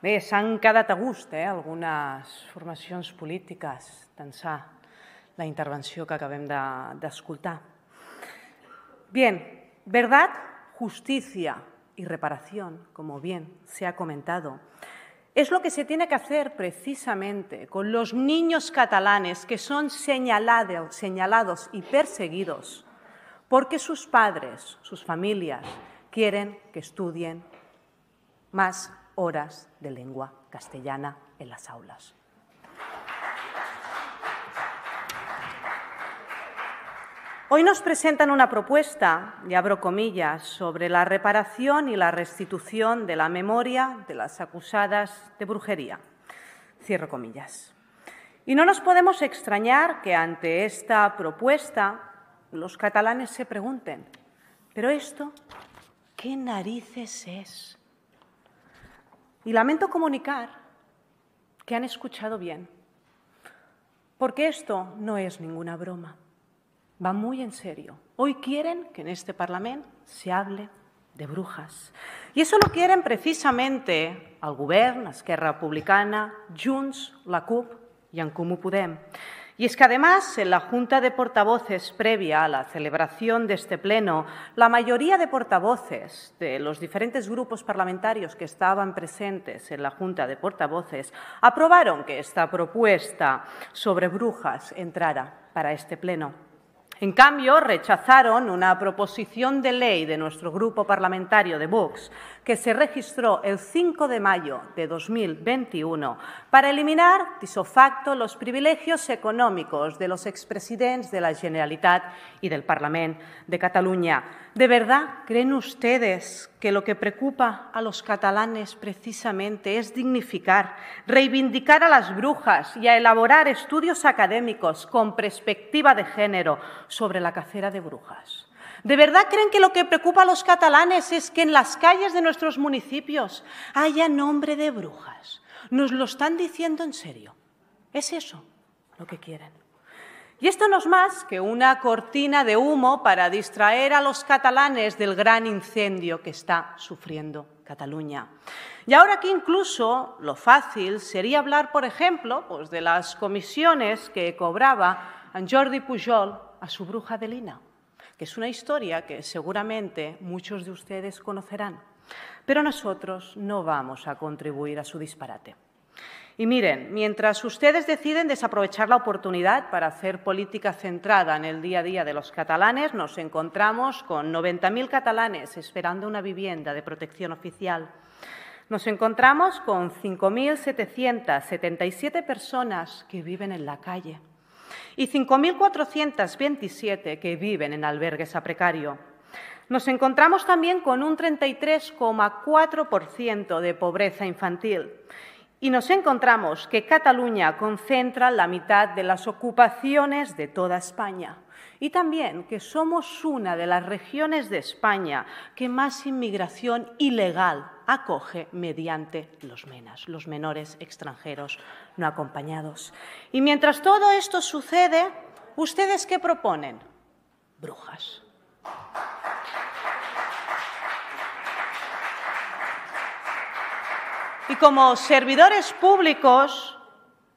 Bé, han cada a gust eh, algunes formacions polítiques la intervenció que acabem d'escoltar. bien, verdad, justicia y reparación, como bien se ha comentado, es lo que se tiene que hacer precisamente con los niños catalanes que son señalados y perseguidos porque sus padres, sus familias, quieren que estudien más horas de lengua castellana en las aulas. Hoy nos presentan una propuesta, y abro comillas, sobre la reparación y la restitución de la memoria de las acusadas de brujería. Cierro comillas. Y no nos podemos extrañar que ante esta propuesta los catalanes se pregunten, ¿pero esto qué narices es? Y lamento comunicar que han escuchado bien, porque esto no es ninguna broma, va muy en serio. Hoy quieren que en este Parlamento se hable de brujas. Y eso lo quieren precisamente al Gobierno, la Esquerra Republicana, Junts, la CUP y en Comú Podem. Y es que además, en la Junta de Portavoces previa a la celebración de este Pleno, la mayoría de portavoces de los diferentes grupos parlamentarios que estaban presentes en la Junta de Portavoces aprobaron que esta propuesta sobre brujas entrara para este Pleno. En cambio, rechazaron una proposición de ley de nuestro grupo parlamentario de Vox que se registró el 5 de mayo de 2021 para eliminar, facto los privilegios económicos de los expresidentes de la Generalitat y del Parlament de Cataluña. ¿De verdad creen ustedes que lo que preocupa a los catalanes precisamente es dignificar, reivindicar a las brujas y a elaborar estudios académicos con perspectiva de género sobre la cacera de brujas. ¿De verdad creen que lo que preocupa a los catalanes es que en las calles de nuestros municipios haya nombre de brujas? Nos lo están diciendo en serio. Es eso lo que quieren. Y esto no es más que una cortina de humo para distraer a los catalanes del gran incendio que está sufriendo Cataluña. Y ahora que incluso lo fácil sería hablar, por ejemplo, pues de las comisiones que cobraba Jordi Pujol a su bruja de lina, que es una historia que seguramente muchos de ustedes conocerán, pero nosotros no vamos a contribuir a su disparate. Y miren, mientras ustedes deciden desaprovechar la oportunidad para hacer política centrada en el día a día de los catalanes, nos encontramos con 90.000 catalanes esperando una vivienda de protección oficial. Nos encontramos con 5.777 personas que viven en la calle y 5.427 que viven en albergues a precario. Nos encontramos también con un 33,4% de pobreza infantil y nos encontramos que Cataluña concentra la mitad de las ocupaciones de toda España y también que somos una de las regiones de España que más inmigración ilegal acoge mediante los menas, los menores extranjeros no acompañados. Y mientras todo esto sucede, ¿ustedes qué proponen? Brujas. Y como servidores públicos,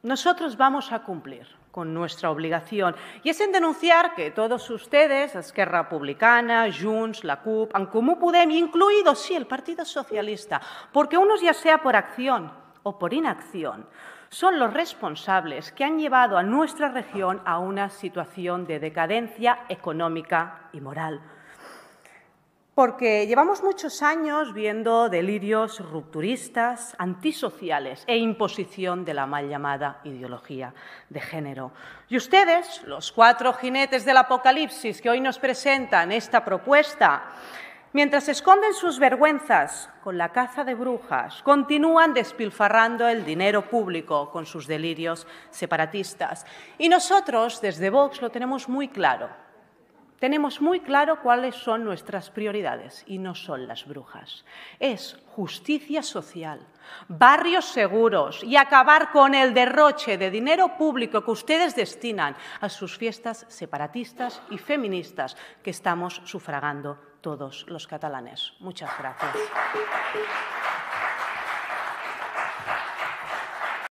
nosotros vamos a cumplir con nuestra obligación. Y es en denunciar que todos ustedes, Esquerra Republicana, Junts, la CUP, en Comú incluido, sí, el Partido Socialista, porque unos ya sea por acción o por inacción, son los responsables que han llevado a nuestra región a una situación de decadencia económica y moral porque llevamos muchos años viendo delirios rupturistas, antisociales e imposición de la mal llamada ideología de género. Y ustedes, los cuatro jinetes del apocalipsis que hoy nos presentan esta propuesta, Mientras esconden sus vergüenzas con la caza de brujas, continúan despilfarrando el dinero público con sus delirios separatistas. Y nosotros, desde Vox, lo tenemos muy claro. Tenemos muy claro cuáles son nuestras prioridades y no son las brujas. Es justicia social, barrios seguros y acabar con el derroche de dinero público que ustedes destinan a sus fiestas separatistas y feministas que estamos sufragando todos los catalanes. Muchas gracias.